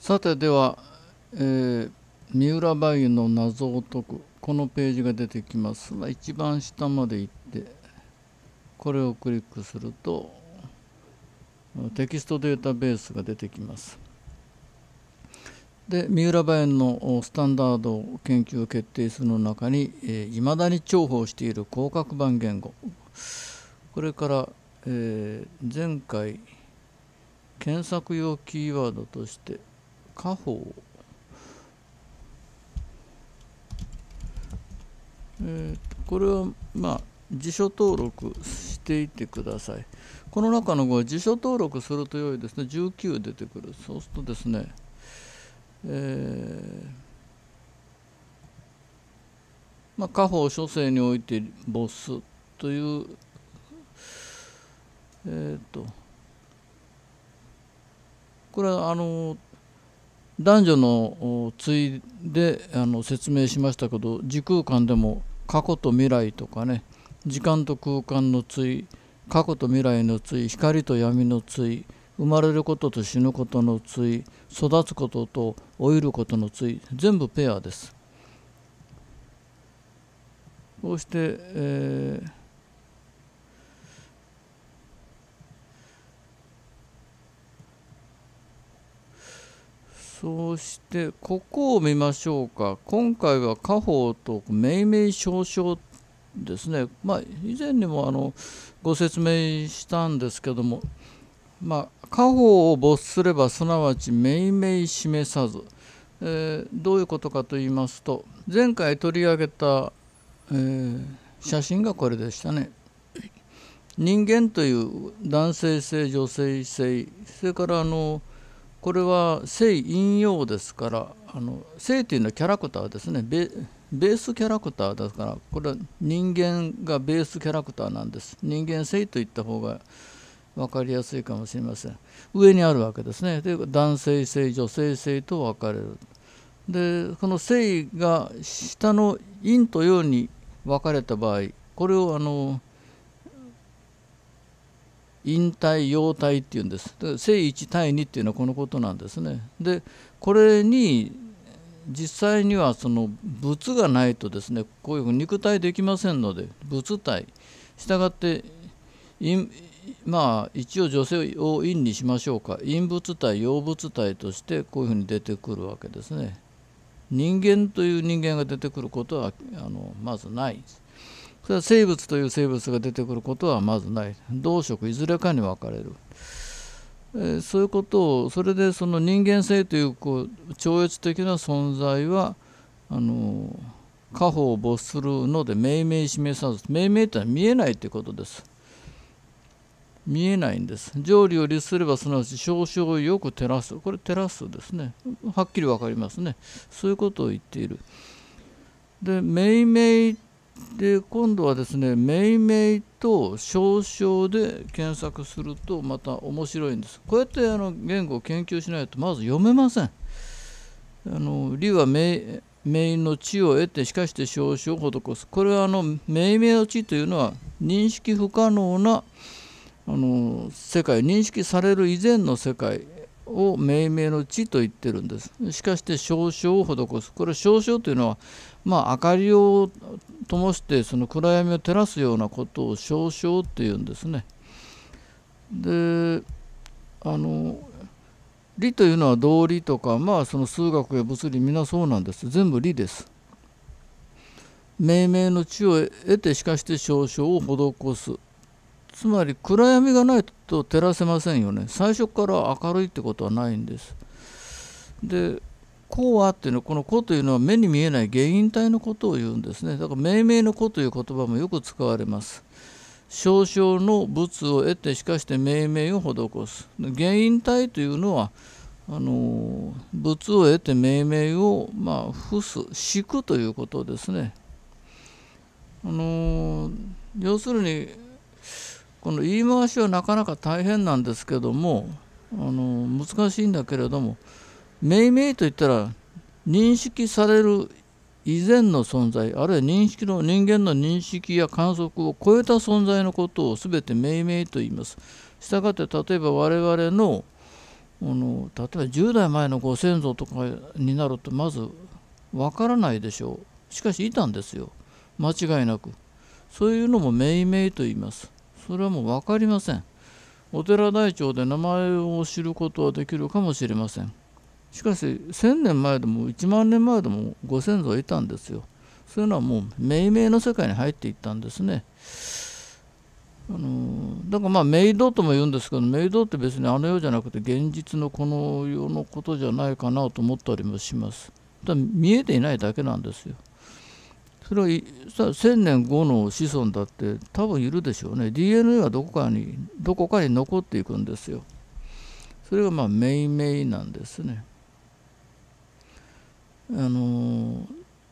さてでは、えー、三浦梅の謎を解くこのページが出てきますが一番下まで行ってこれをクリックするとテキストデータベースが出てきます。で三浦梅園のスタンダード研究を決定するの中にいま、えー、だに重宝している広角板言語これから、えー、前回検索用キーワードとして家宝えー、これはまあ辞書登録していてくださいこの中の5は辞書登録すると良いですね19出てくるそうするとですねえーまあ、家宝書生においてボスというえっ、ー、とこれはあの男女の対であの説明しましたけど時空間でも過去と未来とかね時間と空間の対過去と未来の対光と闇の対生まれることと死ぬことの対育つことと老いることの対全部ペアです。こうして、えーそしてここを見ましょうか今回は家宝と命名少々ですねまあ以前にもあのご説明したんですけどもまあ家宝を没すればすなわち命名示さず、えー、どういうことかと言いますと前回取り上げた、えー、写真がこれでしたね。人間という男性性女性性それからあのこれは性引用ですからあの性というのはキャラクターですねベースキャラクターですからこれは人間がベースキャラクターなんです人間性といった方が分かりやすいかもしれません上にあるわけですねで男性性女性性と分かれるでこの性が下の陰と陽に分かれた場合これをあの引退陽体っていうんです正一対二っていうのはこのことなんですねでこれに実際にはその物がないとですねこういうふうに肉体できませんので物体したがってまあ一応女性を陰にしましょうか陰物体陽物体としてこういうふうに出てくるわけですね人間という人間が出てくることはあのまずないですそれは生物という生物が出てくることはまずない同色いずれかに分かれる、えー、そういうことをそれでその人間性というこう超越的な存在はあの家宝を没するので命名示さず命名というのは見えないということです見えないんです上理を律すればすなわち少々をよく照らすこれ照らすですねはっきり分かりますねそういうことを言っているで命名で今度はですね「めいめい」と「少々」で検索するとまた面白いんですこうやってあの言語を研究しないとまず読めませんあの「理」はめ「めい」の地を得てしかして少々を施すこれはあの「めいめいの地」というのは認識不可能なあの世界認識される以前の世界を命名の地と言ってるんです。しかして少々を施す。これ少々というのはまあ、明かりを灯してその暗闇を照らすようなことを少々っていうんですね。であの理というのは道理とか、まあ、その数学や物理皆そうなんです全部理です。命名の地を得てしかして少々を施すつまり暗闇がないと照らせませんよね最初から明るいってことはないんですでう話っていうのはこの「子というのは目に見えない原因体のことを言うんですねだから命名の「子という言葉もよく使われます少々の物を得てしかして命名を施す原因体というのはあの物を得て命名をまあ付す敷くということですねあの要するにこの言い回しはなかなか大変なんですけどもあの難しいんだけれども命名といったら認識される以前の存在あるいは認識の人間の認識や観測を超えた存在のことを全て命名と言います。したがって例えば我々のあの例えば10代前のご先祖とかになるとまずわからないでしょう。しかしいたんですよ間違いなく。そういうのも命名と言います。それはもう分かりません。お寺台帳で名前を知ることはできるかもしれません。しかし1,000年前でも1万年前でもご先祖いたんですよ。そういうのはもう命名の世界に入っていったんですね。あのだからまあメイドとも言うんですけどメイドって別にあの世じゃなくて現実のこの世のことじゃないかなと思ったりもします。だ見えていないだけなんですよ。それは千1,000年後の子孫だって多分いるでしょうね DNA はどこかにどこかに残っていくんですよ。それがまあ命名なんですね。あの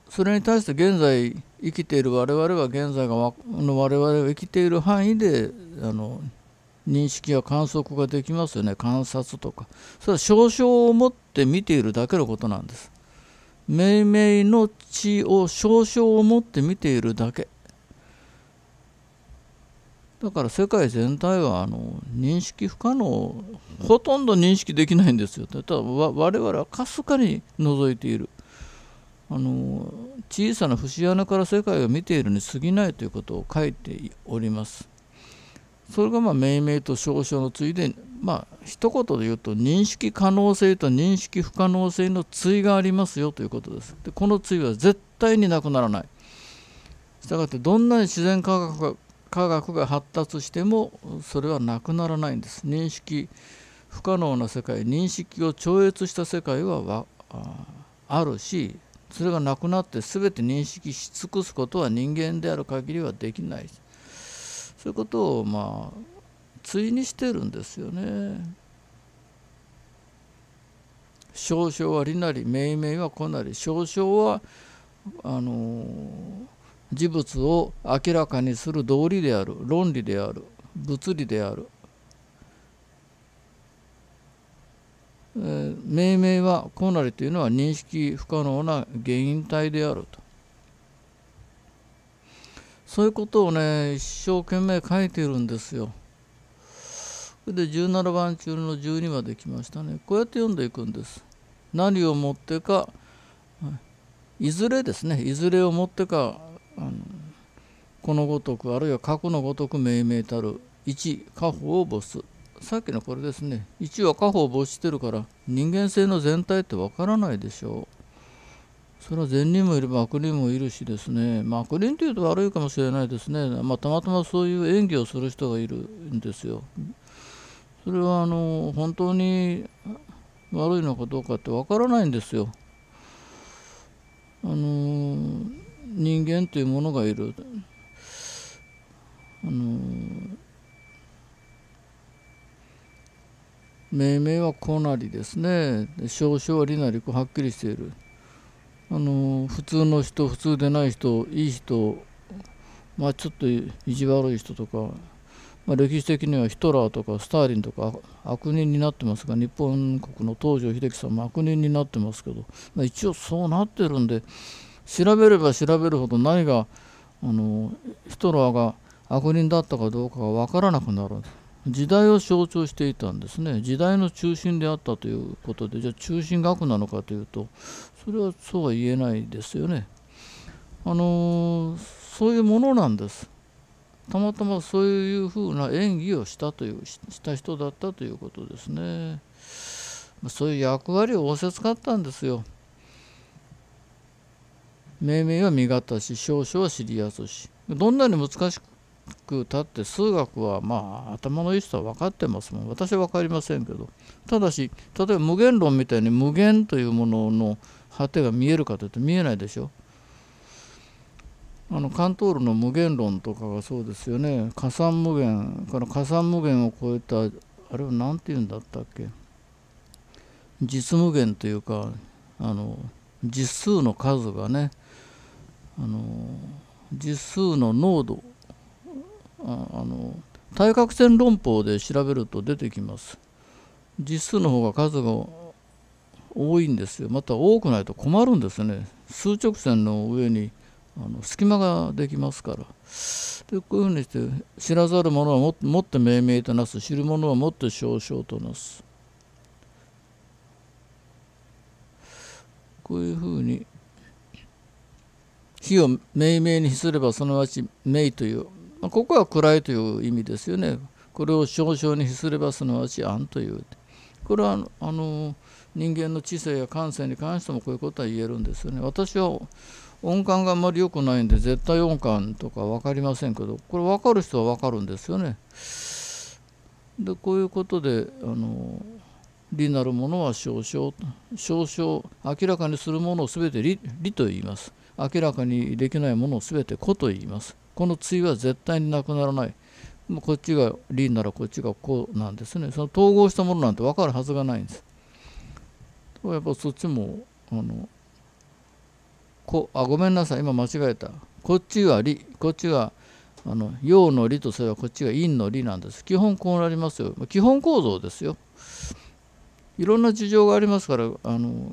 それに対して現在生きている我々は現在がの我々が生きている範囲であの認識や観測ができますよね観察とかそれは少々を持って見ているだけのことなんです命名の地を少々を持って見ているだけだから世界全体はあの認識不可能ほとんど認識できないんですよただ我々はかすかに覗いているあの小さな節穴から世界を見ているに過ぎないということを書いております。それがまあ命名と証書のついでまあ一言で言うと認識可能性と認識不可能性の対がありますよということです。でこの対は絶対になくならない。したがってどんなに自然科学が科学が発達してもそれはなくならないんです。認識不可能な世界認識を超越した世界はあるしそれがなくなって全て認識し尽くすことは人間である限りはできないそういうことをまあ対にしてるんですよね。少々はりなり命名はこなり少々はあの事物を明らかにする道理である論理である物理である命名はこうなりというのは認識不可能な原因体であるとそういうことをね一生懸命書いてるんですよそれで17番中の12まで来ましたねこうやって読んでいくんです何をもってかいずれですねいずれをもってかあのこのごとくあるいは過去のごとく命名たる1過宝を没すさっきのこれですね1は過保を没してるから人間性の全体ってわからないでしょうそれは善人もいれば悪人もいるしですね、まあ、悪人というと悪いかもしれないですね、まあ、たまたまそういう演技をする人がいるんですよそれはあの本当に悪いのかどうかってわからないんですよあの人間というものがいるあの命名はかなりですね少々はりなりはっきりしているあの普通の人普通でない人いい人まあちょっと意地悪い人とか、まあ、歴史的にはヒトラーとかスターリンとか悪人になってますが日本国の東條英樹さんも悪人になってますけど、まあ、一応そうなってるんで調べれば調べるほど何があのヒトラーが悪人だったかどうかが分からなくなるんです。時代を象徴していたんですね時代の中心であったということでじゃあ中心学なのかというとそれはそうは言えないですよねあのそういうものなんですたまたまそういうふうな演技をしたというした人だったということですねそういう役割を仰せつかったんですよ命名は身形し少々は知りやすしどんなに難しくくたって数学はまあ頭のいい人は分かってますもん私は分かりませんけどただし例えば無限論みたいに無限というものの果てが見えるかというと見えないでしょあのカントールの無限論とかがそうですよね加算無限から加算無限を超えたあれは何て言うんだったっけ実無限というかあの実数の数がねあの実数の濃度あの対角線論法で調べると出てきます実数の方が数が多いんですよまた多くないと困るんですね数直線の上にあの隙間ができますからでこういうふうにして知らざる者はもって命名となす知る者はもって少々となすこういうふうに火を命名に比すればそのうち命というここは暗いという意味ですよね。これを少々に比すればすなわち暗という。これはあの人間の知性や感性に関してもこういうことは言えるんですよね。私は音感があんまり良くないんで絶対音感とか分かりませんけどこれ分かる人は分かるんですよね。でこういうことであの理なるものは少々少々明らかにするものを全て理理と言います。明らかにできないものを全て子と言います。この対は絶対になくならない。まあ、こっちが輪ならこっちがこうなんですね。その統合したものなんて分かるはずがないんです。やっぱそっちも、あの、こあごめんなさい、今間違えた。こっちが理、こっちがあの陽の理とすればこっちが陰の理なんです。基本こうなりますよ。基本構造ですよ。いろんな事情がありますから、あの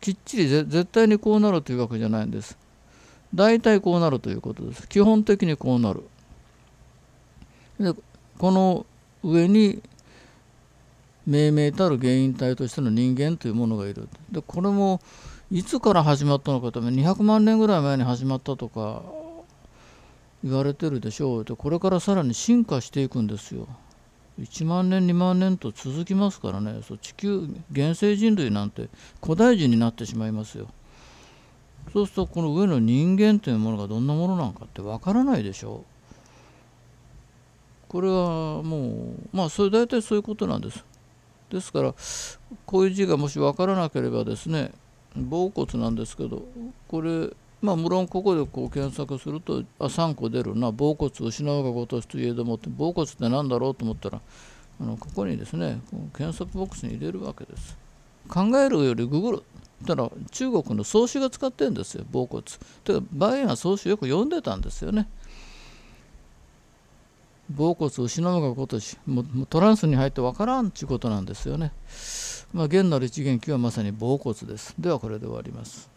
きっちり絶対にこうなるというわけじゃないんです。大体こうなるということです。基本的にこうなる。でこの上に命名たる原因体としての人間というものがいる。でこれもいつから始まったのかと200万年ぐらい前に始まったとか言われてるでしょうでこれからさらに進化していくんですよ。1万年2万年と続きますからねそう地球原生人類なんて古代人になってしまいますよ。そうするとこの上の人間というものがどんなものなのかってわからないでしょこれはもうまあそれ大体そういうことなんですですからこういう字がもしわからなければですね膀骨なんですけどこれまあ無論ここでこう検索するとあ3個出るな膀骨を失うがごとしといえどもって膀骨って何だろうと思ったらあのここにですね検索ボックスに入れるわけです考えるよりググるだから中国の宗主が使ってるんですよ、膀骨。てか、バイエンは総主よく読んでたんですよね。膀骨を失うが今年、もうトランスに入って分からんちゅうことなんですよね。まあ、現なる一元期はまさに膀骨です。では、これで終わります。